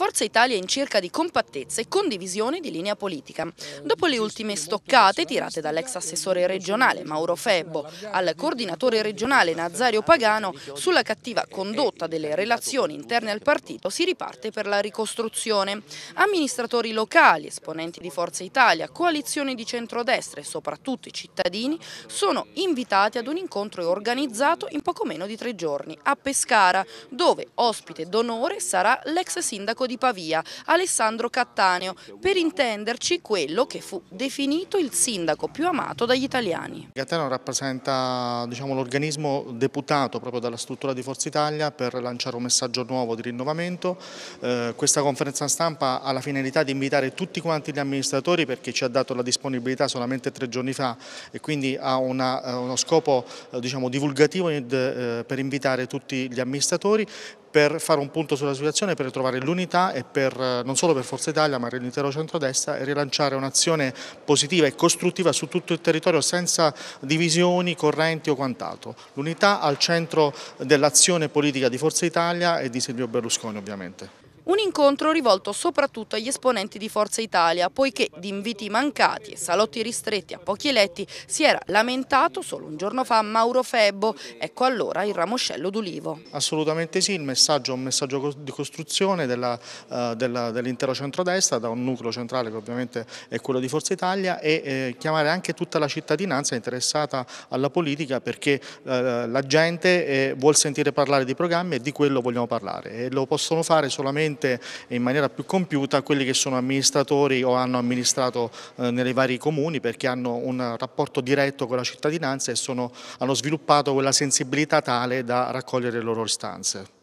Forza Italia in cerca di compattezza e condivisione di linea politica. Dopo le ultime stoccate tirate dall'ex assessore regionale Mauro Febbo al coordinatore regionale Nazario Pagano sulla cattiva condotta delle relazioni interne al partito si riparte per la ricostruzione. Amministratori locali, esponenti di Forza Italia, coalizioni di centrodestra e soprattutto i cittadini sono invitati ad un incontro organizzato in poco meno di tre giorni a Pescara dove ospite d'onore sarà l'ex sindaco di Pavia, Alessandro Cattaneo, per intenderci quello che fu definito il sindaco più amato dagli italiani. Cattaneo rappresenta diciamo, l'organismo deputato proprio dalla struttura di Forza Italia per lanciare un messaggio nuovo di rinnovamento. Eh, questa conferenza stampa ha la finalità di invitare tutti quanti gli amministratori perché ci ha dato la disponibilità solamente tre giorni fa e quindi ha una, eh, uno scopo eh, diciamo, divulgativo eh, per invitare tutti gli amministratori per fare un punto sulla situazione, per trovare l'unità città e per, eh, non solo per Forza Italia ma per l'intero centrodestra e rilanciare un'azione positiva e costruttiva su tutto il territorio senza divisioni, correnti o quant'altro. L'unità al centro dell'azione politica di Forza Italia e di Silvio Berlusconi ovviamente. Un incontro rivolto soprattutto agli esponenti di Forza Italia, poiché di inviti mancati e salotti ristretti a pochi eletti si era lamentato solo un giorno fa Mauro Febbo. Ecco allora il ramoscello d'ulivo. Assolutamente sì, il messaggio è un messaggio di costruzione eh, dell'intero della, dell centrodestra, da un nucleo centrale che ovviamente è quello di Forza Italia e eh, chiamare anche tutta la cittadinanza interessata alla politica perché eh, la gente eh, vuol sentire parlare di programmi e di quello vogliamo parlare e lo possono fare solamente sicuramente in maniera più compiuta quelli che sono amministratori o hanno amministrato eh, nei vari comuni perché hanno un rapporto diretto con la cittadinanza e sono, hanno sviluppato quella sensibilità tale da raccogliere le loro istanze.